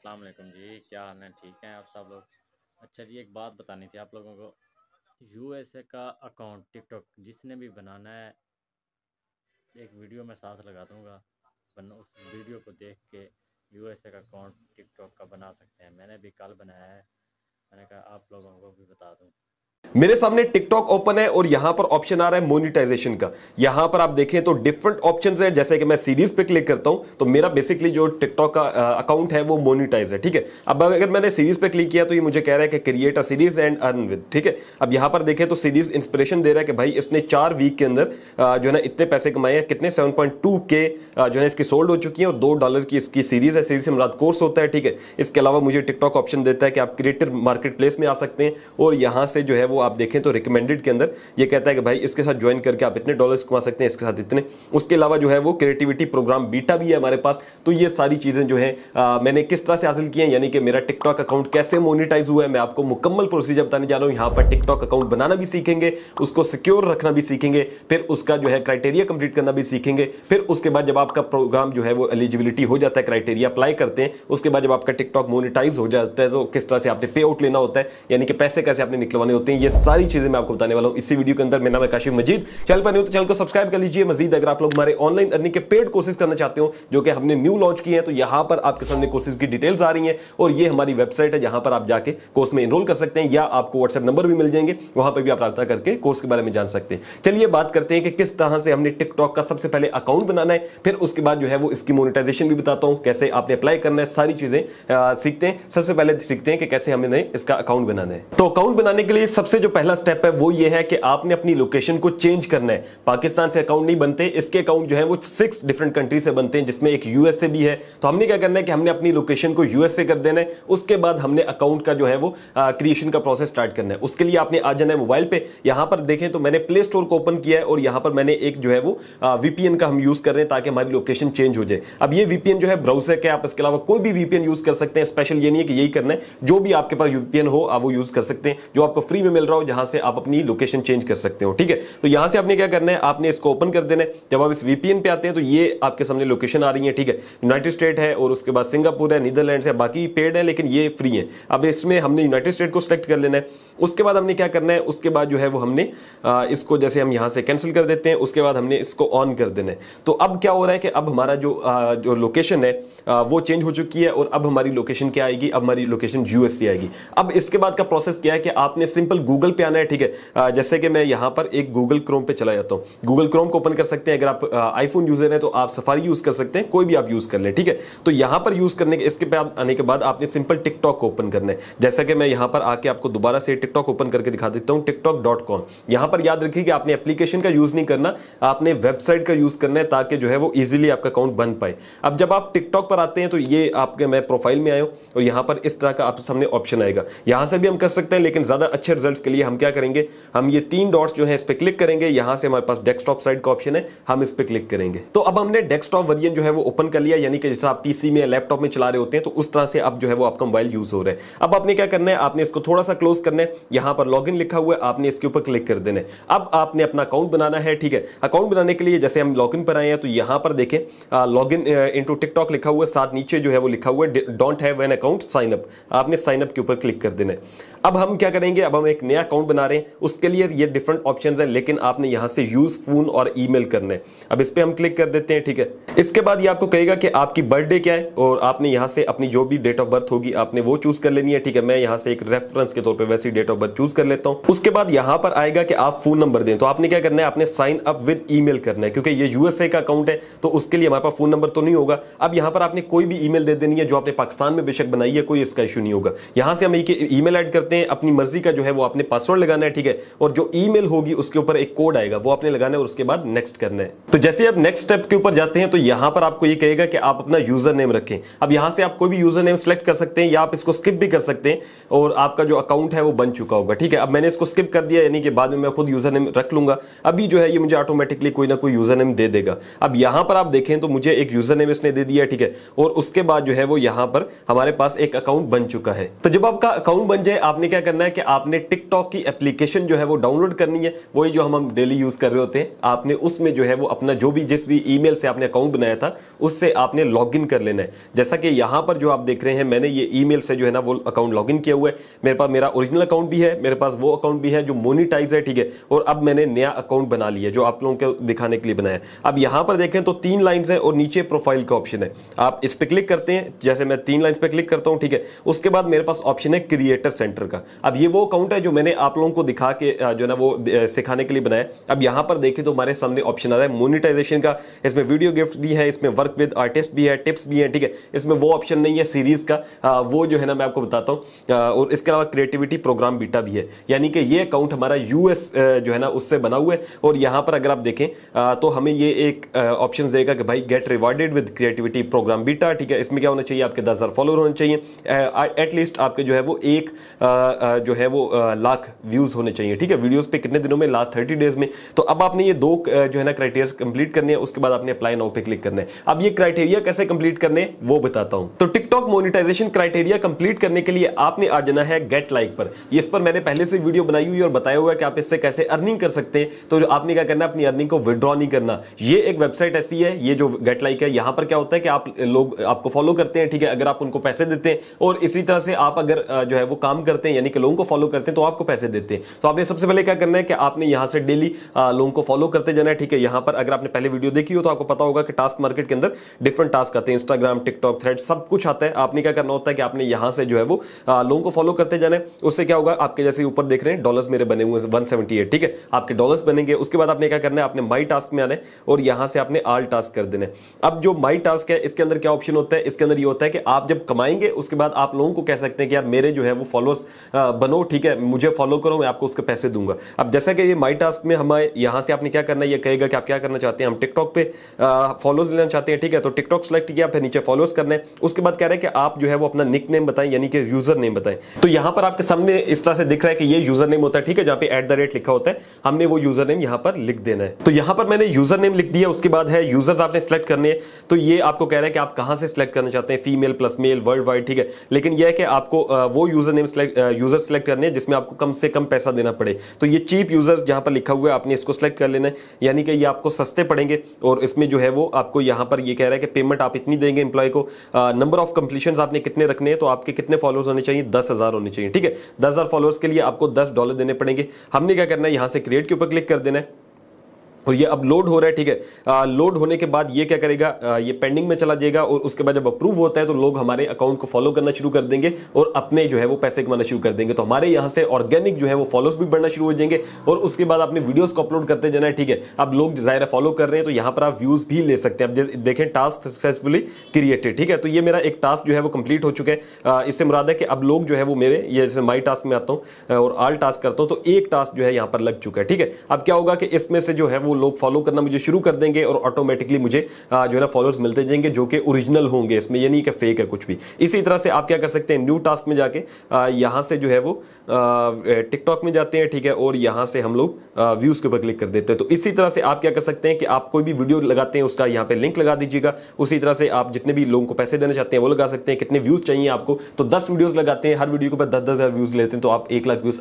अस्सलाम वालेकुम जी क्या हाल है ठीक हैं आप सब लोग अच्छा जी एक बात बतानी थी आप लोगों को ए का अकाउंट टिकटॉक जिसने भी बनाना है एक वीडियो में साथ लगा दूंगा बन उस वीडियो को देख के ए का अकाउंट टिकटॉक का बना सकते हैं मैंने भी कल बनाया है मैंने कहा आप लोगों को भी बता दूँ मेरे सामने टिकटॉक ओपन है और यहां पर ऑप्शन आ रहा है मोनिटाइजेशन का यहां पर आप देखें तो डिफरेंट ऑप्शन है जैसे कि मैं सीरीज पे क्लिक करता हूं तो मेरा बेसिकली जो टिकटॉक का अकाउंट है वो मोनिटाइज है ठीक है अब अगर मैंने सीरीज पे क्लिक किया तो ये मुझे कह रहा है कि create a series and earn with ठीक है अब यहां पर देखें तो सीरीज इंस्पिरेशन दे रहा है कि भाई इसने चार वीक के अंदर जो है ना इतने पैसे कमाए हैं कितने सेवन पॉइंट टू के जो है इसकी सोल्ड हो चुकी है और दो डॉलर की इसकी सीरीज है सीरीज से मुराद कोर्स होता है ठीक है इसके अलावा मुझे टिकटॉक ऑप्शन देता है कि आप क्रिएटिव मार्केट प्लेस में आ सकते हैं और यहां से जो है वो आप देखें तो रिकमेंडेड के अंदर ये कहता है कि भाई इसके साथ ज्वाइन करके आप इतने डॉलर्स कमा सकते हैं इसके साथ इतने उसके अलावा जो है वो क्रिएटिविटी प्रोग्राम बीटा भी है हमारे पास तो ये सारी चीज़ें जो है आ, मैंने किस तरह से हासिल की हैं यानी कि मेरा टिकटॉक अकाउंट कैसे मोनिटाइज हुआ है मैं आपको मुकम्मल प्रोसीजर बताने जा रहा हूँ यहाँ पर टिकटॉक अकाउंट बनाना भी सीखेंगे उसको सिक्योर रखना भी सीखेंगे फिर उसका जो है क्राइटेरिया कंप्लीट करना भी सीखेंगे फिर उसके बाद जब आपका प्रोग्राम जो है वो एलिजिबिलिटी हो जाता है क्राइटेरिया अप्लाई करते हैं उसके बाद जब आपका टिकटॉक मोनिटाइज हो जाता है तो किस तरह से आपने पे आउट लेना होता है यानी कि पैसे कैसे आपने निकलवाने होते हैं ये सारी चीजें मैं आपको बताने वाला हूँ इसी वीडियो के अंदर मेरा नाम है काशिफ मजीद चैनल पर नहीं तो चैनल को सब्सक्राइब कर लीजिए मजीद अगर आप लोग हमारे ऑनलाइन अर्निंग के पेड कोर्सेज करना चाहते हो जो कि हमने न्यू लॉन्च किए हैं तो यहाँ पर आपके सामने कोर्सेज की डिटेल्स आ रही है और ये हमारी वेबसाइट है जहां पर आप जाके कोर्स में इनरोल कर सकते हैं या आपको व्हाट्सएप नंबर भी मिल जाएंगे वहां पर भी आप रहा करके कोर्स के बारे में जान सकते हैं चलिए बात करते हैं कि किस तरह से हमने टिकटॉक का सबसे पहले अकाउंट बनाना है फिर उसके बाद जो है वो इसकी मोनिटाइजेशन भी बताता हूँ कैसे आपने अप्लाई करना है सारी चीजें सीखते हैं सबसे पहले सीखते हैं कि कैसे हमें इसका अकाउंट बनाना है तो अकाउंट बनाने के लिए सबसे सबसे जो पहला स्टेप है वो ये है कि आपने अपनी लोकेशन को चेंज करना है पाकिस्तान से अकाउंट नहीं बनते इसके अकाउंट जो है वो सिक्स डिफरेंट कंट्री से बनते हैं जिसमें एक यूएसए भी है तो हमने क्या करना है कि हमने अपनी लोकेशन को यूएसए कर देना है उसके बाद हमने अकाउंट का जो है वो क्रिएशन का प्रोसेस स्टार्ट करना है उसके लिए आपने आ जाना है मोबाइल पर यहां पर देखें तो मैंने प्ले स्टोर को ओपन किया है और यहां पर मैंने एक जो है वो वीपीएन का हम यूज कर रहे हैं ताकि हमारी लोकेशन चेंज हो जाए अब ये वीपीएन जो है ब्राउजर है आप इसके अलावा कोई भी वीपीएन यूज कर सकते हैं स्पेशल ये नहीं है कि यही करना है जो भी आपके पास वीपीएन हो आप वो यूज कर सकते हैं जो आपको फ्री में मिल रहा हो जहां से आप अपनी लोकेशन चेंज कर सकते हो ठीक है तो यहां से आपने क्या करना है आपने इसको ओपन कर देना है जब आप इस वीपीएन पे आते हैं तो ये आपके सामने लोकेशन आ रही है ठीक है यूनाइटेड स्टेट है और उसके बाद सिंगापुर है नीदरलैंड है बाकी पेड है लेकिन ये फ्री है अब इसमें हमने यूनाइटेड स्टेट को सिलेक्ट कर लेना है उसके बाद हमने क्या करना है उसके बाद जो है वो हमने इसको जैसे हम यहां से कैंसिल कर देते हैं उसके बाद हमने इसको ऑन कर देना है तो अब क्या हो रहा है कि अब हमारा जो जो लोकेशन है वो चेंज हो चुकी है और अब हमारी लोकेशन क्या आएगी अब हमारी लोकेशन यूएससी आएगी अब इसके बाद का प्रोसेस क्या है कि आपने सिंपल गूगल पे आना है ठीक है जैसे कि मैं यहां पर एक गूगल क्रोम पे चला जाता हूं गूगल क्रोम को ओपन कर सकते हैं अगर आप आईफोन यूजर हैं तो आप सफारी यूज कर सकते हैं कोई भी आप यूज कर ले ठीक है तो यहां पर यूज करने के इसके बाद आने के बाद आपने सिंपल टिकटॉक को ओपन करना है जैसा कि मैं यहां पर आके आपको दोबारा से टिकटॉक ओपन करके दिखा देता हूं टिकटॉक डॉट कॉम यहां पर याद रखिए कि आपने एप्लीकेशन का यूज नहीं करना आपने वेबसाइट का यूज करना है ताकि जो है वो इजिली आपका अकाउंट बन पाए अब जब आप टिकटॉक पर आते हैं तो ये आपके मैं प्रोफाइल में आयो और यहां पर इस तरह का आपके सामने ऑप्शन आएगा यहां से भी हम कर सकते हैं लेकिन ज्यादा अच्छे रिजल्ट के लिए हम क्या करेंगे हम ये तीन डॉट्स जो है इस पर क्लिक करेंगे यहां से हमारे पास डेस्कटॉप साइड का ऑप्शन है हम इस पर क्लिक करेंगे तो अब हमने डेस्कटॉप वर्जन जो है वो ओपन कर लिया यानी कि जैसे आप पीसी में लैपटॉप में चला रहे होते हैं तो उस तरह से अब जो है वो आपका मोबाइल यूज हो रहा है अब आपने क्या करना है आपने इसको थोड़ा सा क्लोज करना है यहां पर लॉग लिखा हुआ है आपने इसके ऊपर क्लिक कर देना है अब आपने अपना अकाउंट बनाना है ठीक है अकाउंट बनाने के लिए जैसे हम लॉग पर आए हैं तो यहां पर देखें लॉग इन इंटू टिकटॉक लिखा हुआ है साथ नीचे जो है वो लिखा हुआ है don't have an account sign up आपने साइन अप के ऊपर क्लिक कर देना है अब हम क्या करेंगे अब हम एक नया अकाउंट बना रहे हैं उसके लिए ये डिफरेंट ऑप्शन है लेकिन आपने यहाँ से यूज फोन और ईमेल करना है अब इस पर हम क्लिक कर देते हैं ठीक है इसके बाद ये आपको कहेगा कि आपकी बर्थडे क्या है और आपने यहाँ से अपनी जो भी डेट ऑफ बर्थ होगी आपने वो चूज कर लेनी है ठीक है मैं यहाँ से एक रेफरेंस के तौर पर वैसी डेट ऑफ बर्थ चूज कर लेता हूँ उसके बाद यहाँ पर आएगा कि आप फोन नंबर दें तो आपने क्या करना है आपने साइन अप विद मेल करना है क्योंकि ये यूएसए का अकाउंट है तो उसके लिए हमारे पास फोन नंबर तो नहीं होगा अब यहाँ पर आपने कोई भी मेल दे देनी है जो आपने पाकिस्तान में बेशक बनाई है कोई इसका इशू नहीं होगा यहाँ से हम मेल एड करते करते हैं अपनी मर्जी का जो है वो आपने पासवर्ड लगाना है ठीक है और जो ईमेल होगी उसके ऊपर एक कोड आएगा वो आपने लगाना है और उसके बाद नेक्स्ट करना है तो जैसे आप नेक्स्ट स्टेप के ऊपर जाते हैं तो यहां पर आपको ये कहेगा कि आप अपना यूजर नेम रखें अब यहां से आप कोई भी यूजर नेम सेलेक्ट कर सकते हैं या आप इसको स्किप भी कर सकते हैं और आपका जो अकाउंट है वो बन चुका होगा ठीक है अब मैंने इसको स्किप कर दिया यानी कि बाद में मैं खुद यूजर नेम रख लूंगा अभी जो है ये मुझे ऑटोमेटिकली कोई ना कोई यूजर नेम दे देगा अब यहां पर आप देखें तो मुझे एक यूजर नेम इसने दे दिया ठीक है और उसके बाद जो है वो यहां पर हमारे पास एक अकाउंट बन चुका है तो जब आपका अकाउंट बन जाए आप आपने क्या करना है कि आपने टिकटॉक की एप्लीकेशन जो है वो डाउनलोड करनी है वही जो हम हम डेली यूज कर रहे होते हैं आपने उसमें जो है वो अपना जो भी जिस भी ईमेल से आपने अकाउंट बनाया था उससे आपने लॉगिन कर लेना है जैसा कि यहां पर जो आप देख रहे हैं मैंने ये ईमेल से जो है ना वो अकाउंट लॉगिन किया हुआ है मेरे पास मेरा ओरिजिनल अकाउंट भी है मेरे पास वो अकाउंट भी है जो मोनिटाइज है ठीक है और अब मैंने नया अकाउंट बना लिया जो आप लोगों को दिखाने के लिए बनाया अब यहां पर देखें तो तीन लाइन है और नीचे प्रोफाइल का ऑप्शन है आप इस पर क्लिक करते हैं जैसे मैं तीन लाइन पर क्लिक करता हूँ ठीक है उसके बाद मेरे पास ऑप्शन है क्रिएटर सेंटर का अब ये वो अकाउंट है जो मैंने आप लोगों को दिखा के जो ना वो सिखाने के लिए बनाया अब यहाँ पर देखें तो हमारे सामने ऑप्शन आ रहा है मोनिटाइजेशन का इसमें वीडियो गिफ्ट भी है इसमें वर्क विद आर्टिस्ट भी है टिप्स भी है ठीक है इसमें वो ऑप्शन नहीं है सीरीज का वो जो है ना मैं आपको बताता हूँ और इसके अलावा क्रिएटिविटी प्रोग्राम बीटा भी है यानी कि ये अकाउंट हमारा यूएस जो है ना उससे बना हुआ है और यहाँ पर अगर आप देखें तो हमें ये एक ऑप्शन देगा कि भाई get rewarded with creativity program beta ठीक है इसमें क्या होना चाहिए आपके दस हजार फॉलोअर होने चाहिए एटलीस्ट आपके जो है वो एक आ, जो है वो लाख व्यूज होने चाहिए ठीक है वीडियोस पे कितने दिनों में लास्ट थर्टी डेज में तो अब आपने ये दो जो है ना क्राइटेरिया कंप्लीट करने हैं उसके बाद आपने अप्लाई नाउ पे क्लिक करने है अब ये क्राइटेरिया कैसे कंप्लीट करने वो बताता हूं तो टिकटॉक मोनिटाइजेशन क्राइटेरिया कंप्लीट करने के लिए आपने आ जाना है गेट लाइक पर इस पर मैंने पहले से वीडियो बनाई हुई और बताया हुआ कि आप इससे कैसे अर्निंग कर सकते हैं तो आपने क्या करना है अपनी अर्निंग को विद्रॉ नहीं करना ये एक वेबसाइट ऐसी है ये जो गेट लाइक है यहां पर क्या होता है कि आप लोग आपको फॉलो करते हैं ठीक है अगर आप उनको पैसे देते हैं और इसी तरह से आप अगर जो है वो काम करते हैं हैं यानी कि लोगों को फॉलो करते हैं तो आपको पैसे देते हैं तो आपने सबसे पहले क्या करना है कि आपने यहाँ से डेली लोगों को फॉलो करते जाना है ठीक है यहाँ पर अगर आपने पहले वीडियो देखी हो तो आपको पता होगा कि टास्क मार्केट के अंदर डिफरेंट टास्क आते हैं इंस्टाग्राम टिकटॉक थ्रेड सब कुछ आता है आपने क्या करना होता है कि आपने यहाँ से जो है वो लोगों को फॉलो करते जाना है उससे क्या होगा आपके जैसे ऊपर देख रहे हैं डॉलर मेरे बने हुए वन ठीक है आपके डॉलर बनेंगे उसके बाद आपने क्या करना है आपने माई टास्क में आना है और यहाँ से आपने आल टास्क कर देना है अब जो माई टास्क है इसके अंदर क्या ऑप्शन होता है इसके अंदर ये होता है कि आप जब कमाएंगे उसके बाद आप लोगों को कह सकते हैं कि यार मेरे जो है वो फॉलोअर्स बनो ठीक है मुझे फॉलो करो मैं आपको उसके पैसे दूंगा अब जैसा कि ये माई टास्क में हमें यहाँ से आपने क्या करना है ये कहेगा कि आप क्या करना चाहते हैं हम टिकटॉक पे फॉलोज लेना चाहते हैं ठीक है तो टिकटॉक सेलेक्ट किया फिर नीचे फॉलोज करने उसके बाद कह रहे हैं कि आप जो है वो अपना निक नेम बताएं यानी कि यूजर नेम बताएं तो यहाँ पर आपके सामने इस तरह से दिख रहा है कि ये यूजर नेम होता है ठीक है जहाँ पे एट द रेट लिखा होता है हमने वो यूजर नेम यहाँ पर लिख देना है तो यहाँ पर मैंने यूजर नेम लिख दिया उसके बाद है यूजर्स आपने सेलेक्ट करने तो ये आपको कह रहे हैं कि आप कहाँ से सेलेक्ट करना चाहते हैं female plus male world wide ठीक है लेकिन यह है कि आपको वो user name select user select करने हैं जिसमें आपको कम से कम पैसा देना पड़े तो ये चीप यूज़र्स जहाँ पर लिखा हुआ है आपने इसको सेलेक्ट कर लेना है यानी कि ये आपको सस्ते पड़ेंगे और इसमें जो है वो आपको यहां पर ये कह रहा है कि पेमेंट आप इतनी देंगे एम्प्लॉय को नंबर ऑफ कंप्लीशन आपने कितने रखने हैं तो आपके कितने फॉलोअर्स होने चाहिए दस होने चाहिए ठीक है दस हज़ार फॉलोअर्स के लिए आपको दस डॉलर देने पड़ेंगे हमने क्या करना है यहां से क्रिएट के ऊपर क्लिक कर देना है और ये अब लोड हो रहा है ठीक है लोड होने के बाद ये क्या करेगा आ, ये पेंडिंग में चला जाएगा और उसके बाद जब अप्रूव होता है तो लोग हमारे अकाउंट को फॉलो करना शुरू कर देंगे और अपने जो है वो पैसे कमाना शुरू कर देंगे तो हमारे यहाँ से ऑर्गेनिक जो है वो फॉलोअर्स भी बढ़ना शुरू हो जाएंगे और उसके बाद अपने वीडियोज को अपलोड करते जाना है ठीक है अब लोग जाहिर फॉलो कर रहे हैं तो यहाँ पर आप व्यूज भी ले सकते हैं अब देखें टास्क सक्सेसफुली क्रिएटेड ठीक है तो ये मेरा एक टास्क जो है वो कंप्लीट हो चुका है इससे मुराद है कि अब लोग जो है वो मेरे ये जैसे माई टास्क में आता हूँ और आल टास्क करता हूँ तो एक टास्क जो है यहाँ पर लग चुका है ठीक है अब क्या होगा कि इसमें से जो है वो लोग फॉलो करना मुझे शुरू कर देंगे और ऑटोमेटिकली मुझे जो है ना फॉलोअर्स मिलते जाएंगे जो कि ओरिजिनल होंगे इसमें ये नहीं कि फेक है कुछ भी इसी तरह से आप क्या कर सकते हैं न्यू टास्क में जाके यहाँ से जो है वो टिकटॉक में जाते हैं ठीक है और यहाँ से हम लोग व्यूज़ के ऊपर क्लिक कर देते हैं तो इसी तरह से आप क्या कर सकते हैं कि आप कोई भी वीडियो लगाते हैं उसका यहाँ पे लिंक लगा दीजिएगा उसी तरह से आप जितने भी लोगों को पैसे देना चाहते हैं वो लगा सकते हैं कितने व्यूज़ चाहिए आपको तो दस वीडियोज़ लगाते हैं हर वीडियो के ऊपर दस दस हज़ार व्यूज़ लेते हैं तो आप एक लाख व्यूज़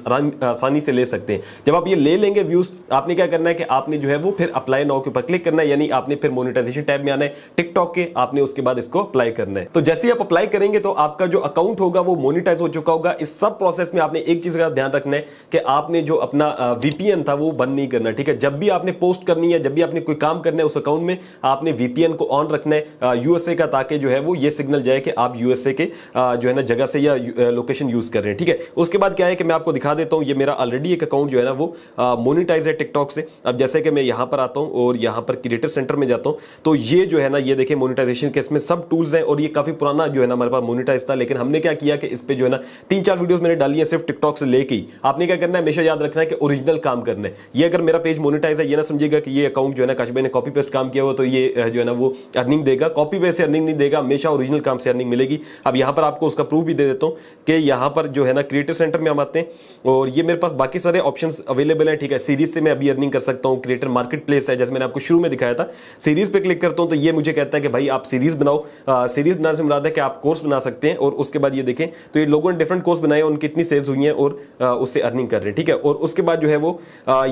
आसानी से ले सकते हैं जब आप ये ले लेंगे व्यूज़ आपने क्या करना है कि आपने जो है है वो फिर अप्लाई नाउ के ऊपर क्लिक करना है यानी आपने फिर मोनिटाइजेशन टैब में आना है टिकटॉक के आपने उसके बाद इसको अप्लाई करना है तो जैसे ही आप अप्लाई करेंगे तो आपका जो अकाउंट होगा वो मोनिटाइज हो चुका होगा इस सब प्रोसेस में आपने एक चीज का ध्यान रखना है कि आपने जो अपना वीपीएन था वो बंद नहीं करना ठीक है जब भी आपने पोस्ट करनी है जब भी आपने कोई काम करना है उस अकाउंट में आपने वीपीएन को ऑन रखना है यूएसए का ताकि जो है वो ये सिग्नल जाए कि आप यूएसए के जो है ना जगह से या लोकेशन यूज कर रहे हैं ठीक है उसके बाद क्या है कि मैं आपको दिखा देता हूं ये मेरा ऑलरेडी एक अकाउंट जो है ना वो मोनिटाइज है टिकटॉक से अब जैसे कि मैं यहां पर आता हूं और यहां पर क्रिएटर सेंटर में जाता हूं तो ये जो है ना ये देखिए मोनिटाइजेशन के इसमें सब टूल्स हैं और ये काफी पुराना जो है ना हमारे पास मोनिटाइज था लेकिन हमने क्या किया कि इस पर जो है ना तीन चार वीडियो मैंने डाली है सिर्फ टिकटॉक से लेके ही आपने क्या करना है हमेशा याद रखना है कि ओरिजिनल काम करना है ये अगर मेरा पेज मोनिटाइज है ये ना समझेगा कि ये अकाउंट जो है ना काशबे ने कॉपी पेस्ट काम किया हुआ तो ये जो है ना वो अर्निंग देगा कॉपी पेस्ट से अर्निंग नहीं देगा हमेशा ओरिजिनल काम से अर्निंग मिलेगी अब यहां पर आपको उसका प्रूफ भी दे देता हूँ कि यहां पर जो है ना क्रिएटर सेंटर में हम आते हैं और ये मेरे पास बाकी सारे ऑप्शन अवेलेबल है ठीक है सीरीज से मैं अभी अर्निंग कर सकता हूँ क्रिएटर मार्केट प्लेस है जैसे मैंने आपको शुरू में दिखाया था सीरीज पे क्लिक करता हूं तो ये मुझे कहता है कि भाई आप सीरीज बनाओ सीरीज बनाने से मुराद है कि आप कोर्स बना सकते हैं और उसके बाद ये देखें तो ये लोगों ने डिफरेंट कोर्स बनाए उनकी इतनी सेल्स हुई है और आ, उससे अर्निंग कर रहे हैं ठीक है और उसके बाद जो है वो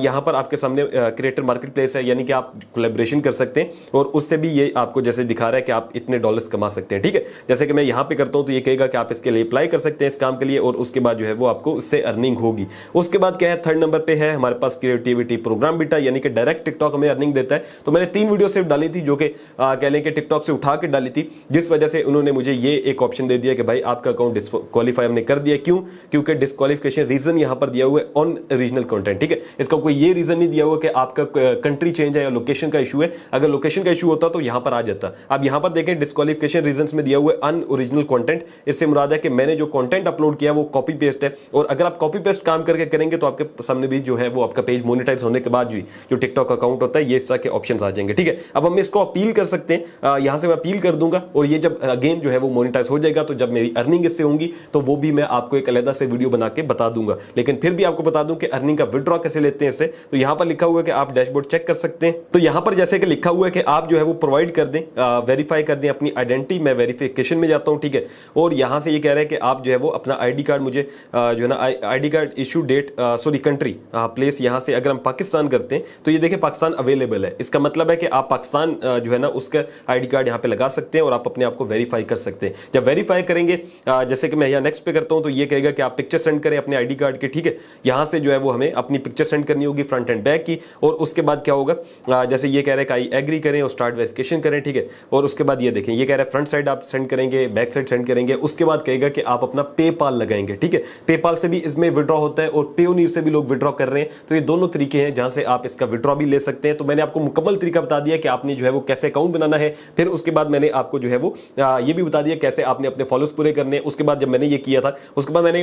यहाँ पर आपके सामने क्रिएटर मार्केट प्लेस है यानी कि आप कोलेब्रेशन कर सकते हैं और उससे भी ये आपको जैसे दिखा रहा है कि आप इतने डॉलर्स कमा सकते हैं ठीक है जैसे कि मैं यहाँ पे करता हूँ तो ये कहेगा कि आप इसके लिए अप्लाई कर सकते हैं इस काम के लिए और उसके बाद जो है वो आपको उससे अर्निंग होगी उसके बाद क्या है थर्ड नंबर पे है हमारे पास क्रिएटिविटी प्रोग्राम बीटा यानी कि डायरेक्ट इनडायरेक्ट टिकटॉक हमें अर्निंग देता है तो मैंने तीन वीडियो सिर्फ डाली थी जो कि कह लें कि टिकटॉक से उठा के डाली थी जिस वजह से उन्होंने मुझे ये एक ऑप्शन दे दिया कि भाई आपका अकाउंट डिस्कालीफाई हमने कर दिया क्यों क्योंकि डिस्कालीफिकेशन रीजन यहाँ पर दिया हुआ है ऑन रीजनल कॉन्टेंट ठीक है इसका कोई ये रीजन नहीं दिया हुआ कि आपका कंट्री चेंज है या लोकेशन का इशू है अगर लोकेशन का इशू होता तो यहाँ पर आ जाता अब यहाँ पर देखें डिस्कालीफिकेशन रीजन में दिया हुआ है अन ओरिजिनल कॉन्टेंट इससे मुराद है कि मैंने जो कॉन्टेंट अपलोड किया वो कॉपी पेस्ट है और अगर आप कॉपी पेस्ट काम करके करेंगे तो आपके सामने भी जो है वो आपका पेज मोनिटाइज होने के बाद जो टिकटॉक स्टॉक अकाउंट होता है ये इस तरह के ऑप्शन आ जाएंगे ठीक है अब हम इसको अपील कर सकते हैं यहां से मैं अपील कर दूंगा और ये जब अगेन जो है वो मोनिटाइज हो जाएगा तो जब मेरी अर्निंग इससे होंगी तो वो भी मैं आपको एक अलहदा से वीडियो बना के बता दूंगा लेकिन फिर भी आपको बता दूं कि अर्निंग का विड्रॉ कैसे लेते हैं इसे तो यहां पर लिखा हुआ है कि आप डैशबोर्ड चेक कर सकते हैं तो यहां पर जैसे कि लिखा हुआ है कि आप जो है वो प्रोवाइड कर दें वेरीफाई कर दें अपनी आइडेंटिटी मैं वेरीफिकेशन में जाता हूँ ठीक है और यहां से ये कह रहे हैं कि आप जो है वो अपना आईडी कार्ड मुझे जो है ना ID card issue date sorry country place यहां से अगर हम पाकिस्तान करते हैं तो ये देखे पाकिस्तान अवेलेबल है इसका मतलब है कि आप पाकिस्तान जो है ना उसका आईडी कार्ड यहां पे लगा सकते हैं और आप अपने आप को वेरीफाई कर सकते हैं जब वेरीफाई करेंगे जैसे कि मैं यहां नेक्स्ट पे करता हूं तो ये कहेगा कि आप पिक्चर सेंड करें अपने आईडी कार्ड के ठीक है यहां से जो है वो हमें अपनी पिक्चर सेंड करनी होगी फ्रंट एंड बैक की और उसके बाद क्या होगा जैसे ये कह रहे हैं आई एग्री करें और स्टार्ट वेरिफिकेशन करें ठीक है और उसके बाद ये देखें ये कह रहे हैं फ्रंट साइड आप सेंड करेंगे बैक साइड सेंड करेंगे उसके बाद कहेगा कि आप अपना पेपाल लगाएंगे ठीक है पेपाल से भी इसमें विड्रॉ होता है और पेओनीर से भी लोग विड्रॉ कर रहे हैं तो ये दोनों तरीके हैं जहां से आप इसका विड्रॉ ले सकते हैं तो मैंने आपको मुकम्मल तरीका बता दिया कि आपने जो है वो कैसे अकाउंट बनाना है फिर उसके बाद मैंने आपको जो है वो ये भी बता दिया कैसे आपने अपने फॉलोअर्स पूरे करने उसके बाद जब मैंने ये किया था उसके बाद मैंने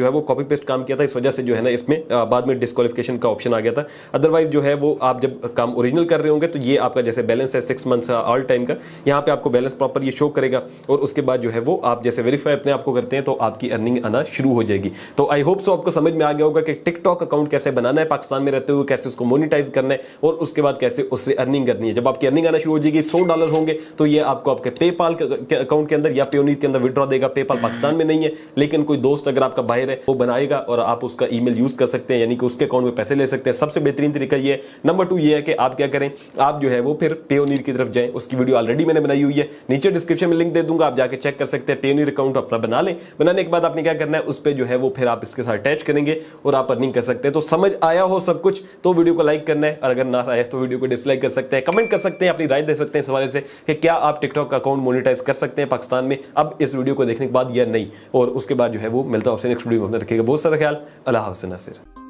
जो है वो कॉपी पेस्ट काम किया था इस वजह से जो है ना इसमें बाद में डिस्कालिफिकेशन का ऑप्शन आ गया था अदरवाइज जो है वो आप जब काम ओरिजिनल कर रहे होंगे तो ये आपका जैसे बैलेंस है सिक्स मंथ्स ऑल टाइम का यहाँ पे आपको बैलेंस प्रॉपर ये शो करेगा और उसके बाद जो है वो आप जैसे वेरीफाई अपने आपको करते हैं तो आपकी अर्निंग आना शुरू हो जाएगी तो आई होप सो आपको समझ में आ गया होगा कि टिकटॉक अकाउंट कैसे बनाना है पाकिस्तान में रहते हुए कैसे उसको मोनिटाइज करना है और उसके बाद कैसे उससे अर्निंग करनी है जब आपकी अर्निंग आना शुरू हो जाएगी सौ डॉलर होंगे तो ये आपको आपके पेपाल अकाउंट के अंदर या पेनी के अंदर विद्रॉ देगा पेपाल पाकिस्तान में नहीं है लेकिन कोई दोस्त अगर आपका बाहर है वो बनाएगा और आप उसका ई यूज कर सकते हैं यानी कि उसके अकाउंट में पैसे ले सकते हैं सबसे बेहतरीन तरीका यह नंबर टू ये है कि आप क्या करें आप जो है वो फिर पेओनीर की तरफ जाए उसकी वीडियो ऑलरेडी मैंने बनाई हुई है नीचे डिस्क्रिप्शन में लिंक दे दूंगा आप जाकर चेक कर सकते हैं पेओनीर अकाउंट अपना बना लें बनाने के बाद आपने क्या करना है उस पर जो है वो फिर आप इसके साथ अटैच करेंगे और आप अर्निंग कर सकते हैं तो समझ आया हो सब कुछ तो वीडियो को लाइक करना है और अगर ना आए तो वीडियो को डिसलाइक कर सकते हैं कमेंट कर सकते हैं अपनी राय दे सकते हैं इस हवाले से कि क्या आप टिकटॉक अकाउंट मोनिटाइज कर सकते हैं पाकिस्तान में अब इस वीडियो को देखने के बाद या नहीं और उसके बाद जो है वो मिलता है आपसे नेक्स्ट वीडियो में अपना रखिएगा बहुत सारा ख्याल अल्लाह हाफ नासिर